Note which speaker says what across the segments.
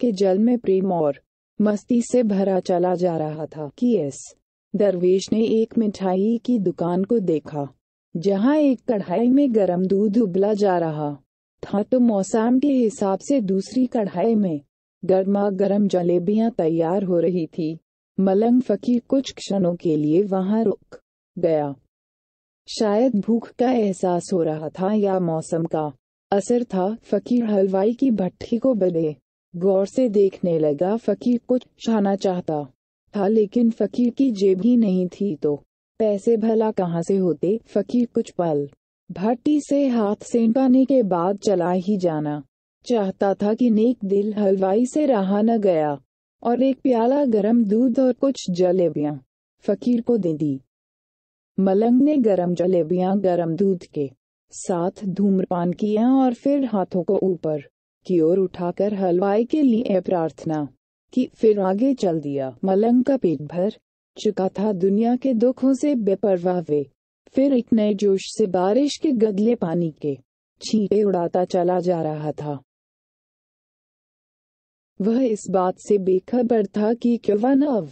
Speaker 1: के जल में प्रेम और मस्ती से भरा चला जा रहा था कि एस दरवेश ने एक मिठाई की दुकान को देखा जहां एक कढ़ाई में गरम दूध उबला जा रहा था तो मौसम के हिसाब से दूसरी कढ़ाई में गर्मा गर्म जलेबियां तैयार हो रही थी मलंग फकीर कुछ क्षणों के लिए वहां रुक गया शायद भूख का एहसास हो रहा था या मौसम का असर था फकीर हलवाई की भट्टी को बदले गौर से देखने लगा फकीर कुछ छाना चाहता था लेकिन फकीर की जेब ही नहीं थी तो पैसे भला कहाँ से होते फकीर कुछ पल भट्टी से हाथ पाने के बाद चला ही जाना चाहता था कि नेक दिल हलवाई से रहा न गया और एक प्याला गरम दूध और कुछ जलेबियां फकीर को दे दी मलंग ने गरम जलेबियां गरम दूध के साथ धूम्रपान किया और फिर हाथों को ऊपर की ओर उठाकर हलवाई के लिए प्रार्थना की फिर आगे चल दिया मलंग का पेट भर चुका था दुनिया के दुखों से बेपरवाह वे फिर एक नए जोश से बारिश के गदले पानी के छींटे उड़ाता चला जा रहा था वह इस बात से बेखबर था कि अव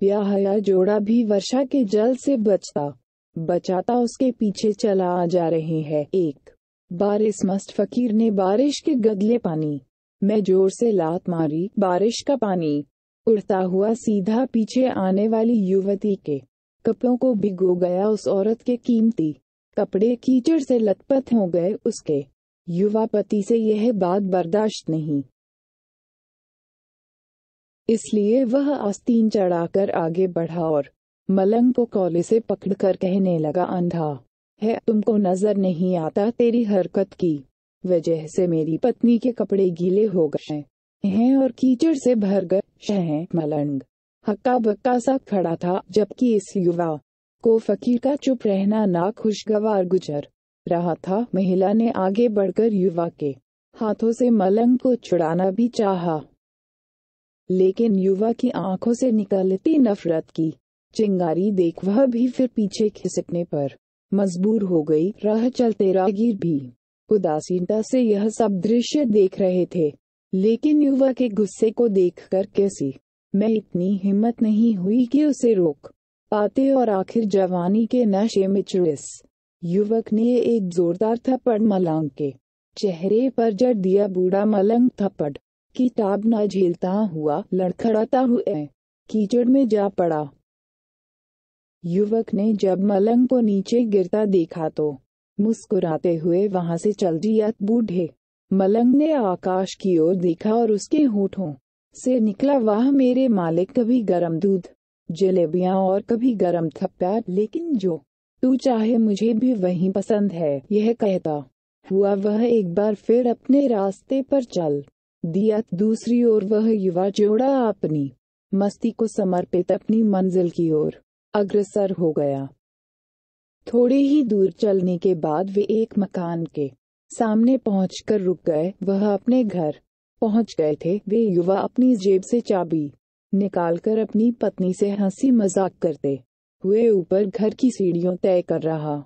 Speaker 1: ब्याहया जोड़ा भी वर्षा के जल से बचता बचाता उसके पीछे चला आ जा रहे हैं एक बारिश मस्त फकीर ने बारिश के गदले पानी मैं जोर से लात मारी बारिश का पानी उड़ता हुआ सीधा पीछे आने वाली युवती के कपड़ों को भिगो गया उस औरत के कीमती कपड़े कीचड़ से लथपथ हो गए उसके युवा पति से यह बात बर्दाश्त नहीं इसलिए वह आस्तीन चढ़ाकर आगे बढ़ा और मलंग को कॉले से पकड़कर कहने लगा अंधा है तुमको नजर नहीं आता तेरी हरकत की वजह से मेरी पत्नी के कपड़े गीले हो गए हैं और कीचड़ से भर गए हैं मलंग हक्का बक्का सा खड़ा था जबकि इस युवा को फकीर का चुप रहना ना खुशगवार गुजर रहा था महिला ने आगे बढ़कर युवा के हाथों से मलंग को छुड़ाना भी चाहा लेकिन युवा की आंखों से निकलती नफरत की चिंगारी देख वह भी फिर पीछे खिसकने पर मजबूर हो गई राह चलते रागीर भी उदासीनता से यह सब दृश्य देख रहे थे लेकिन युवा के गुस्से को देखकर कैसी मैं इतनी हिम्मत नहीं हुई कि उसे रोक पाते और आखिर जवानी के नशे में चुड़िस युवक ने एक जोरदार थप्पड़ मलांग के चेहरे पर जड़ दिया बूढ़ा मलंग थप्पड़ किताब न झेलता हुआ लड़खड़ाता हुआ कीचड़ में जा पड़ा युवक ने जब मलंग को नीचे गिरता देखा तो मुस्कुराते हुए वहां से चल दिया बूढ़े मलंग ने आकाश की ओर देखा और उसके होठों से निकला वह मेरे मालिक कभी गरम दूध जलेबियां और कभी गरम थप्पा लेकिन जो तू चाहे मुझे भी वही पसंद है यह कहता हुआ वह एक बार फिर अपने रास्ते पर चल दिया दूसरी ओर वह युवा जोड़ा अपनी मस्ती को समर्पित अपनी मंजिल की ओर अग्रसर हो गया थोड़ी ही दूर चलने के बाद वे एक मकान के सामने पहुंचकर रुक गए वह अपने घर पहुंच गए थे वे युवा अपनी जेब से चाबी निकालकर अपनी पत्नी से हंसी मजाक करते हुए ऊपर घर की सीढ़ियों तय कर रहा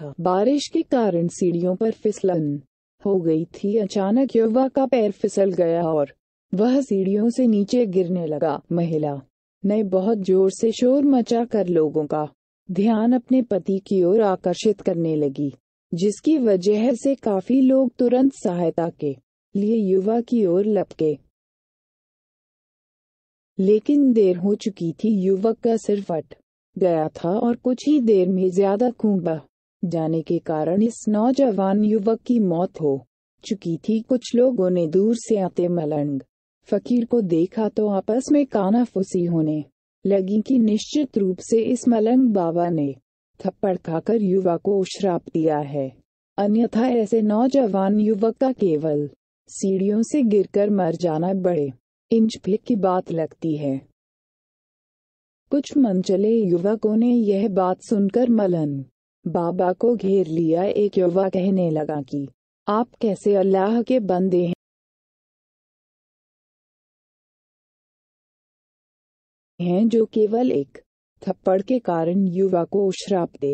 Speaker 1: था बारिश के कारण सीढ़ियों पर फिसलन हो गई थी अचानक युवा का पैर फिसल गया और वह सीढ़ियों से नीचे गिरने लगा महिला ने बहुत जोर से शोर मचा कर लोगों का ध्यान अपने पति की ओर आकर्षित करने लगी जिसकी वजह से काफी लोग तुरंत सहायता के लिए युवा की ओर लपके लेकिन देर हो चुकी थी युवक का सिर फट गया था और कुछ ही देर में ज्यादा खूंबा जाने के कारण इस नौजवान युवक की मौत हो चुकी थी कुछ लोगों ने दूर से आते मलंग फकीर को देखा तो आपस में काना फुसी होने लगी कि निश्चित रूप से इस मलंग बाबा ने थप्पड़ खाकर युवा को श्राप दिया है अन्यथा ऐसे नौजवान युवक का केवल सीढ़ियों से गिरकर मर जाना बड़े इंच फेंक की बात लगती है कुछ मनचले युवकों ने यह बात सुनकर मलन बाबा को घेर लिया एक युवा कहने लगा कि आप कैसे अल्लाह के बंदे हैं हैं जो केवल एक थप्पड़ के कारण युवा को श्राप दे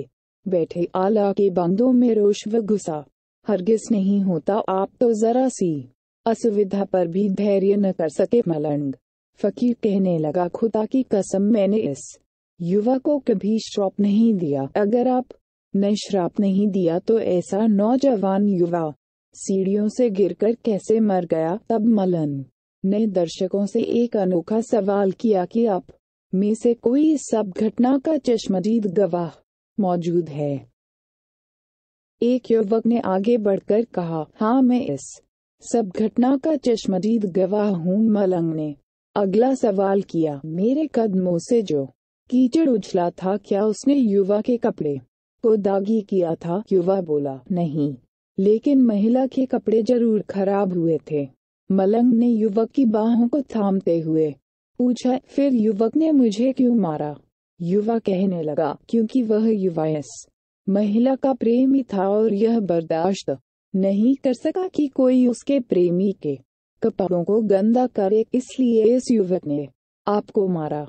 Speaker 1: बैठे आला के बंदों में रोष व गुस्सा हरगिज नहीं होता आप तो जरा सी असुविधा पर भी धैर्य न कर सके मलंग फकीर कहने लगा खुदा की कसम मैंने इस युवा को कभी श्राप नहीं दिया अगर आप ने श्राप नहीं दिया तो ऐसा नौजवान युवा सीढ़ियों से गिरकर कैसे मर गया तब मलन ने दर्शकों से एक अनोखा सवाल किया कि आप में से कोई इस सब घटना का चश्मदीद गवाह मौजूद है एक युवक ने आगे बढ़कर कहा हाँ मैं इस सब घटना का चश्मदीद गवाह हूँ मलंग ने अगला सवाल किया मेरे कदमों से जो कीचड़ उछला था क्या उसने युवा के कपड़े को दागी किया था युवा बोला नहीं लेकिन महिला के कपड़े जरूर खराब हुए थे मलंग ने युवक की बाहों को थामते हुए पूछा फिर युवक ने मुझे क्यों मारा युवा कहने लगा क्योंकि वह युवायस महिला का प्रेमी था और यह बर्दाश्त नहीं कर सका कि कोई उसके प्रेमी के कपड़ों को गंदा करे इसलिए इस युवक ने आपको मारा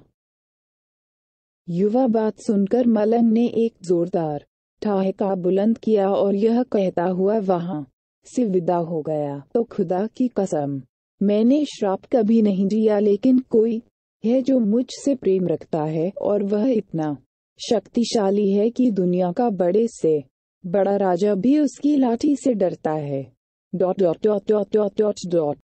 Speaker 1: युवा बात सुनकर मलंग ने एक जोरदार ठाहका बुलंद किया और यह कहता हुआ वहां से विदा हो गया तो खुदा की कसम मैंने श्राप कभी नहीं दिया लेकिन कोई है जो मुझसे प्रेम रखता है और वह इतना शक्तिशाली है कि दुनिया का बड़े से बड़ा राजा भी उसकी लाठी से डरता है dot dot dot dot dot dot dot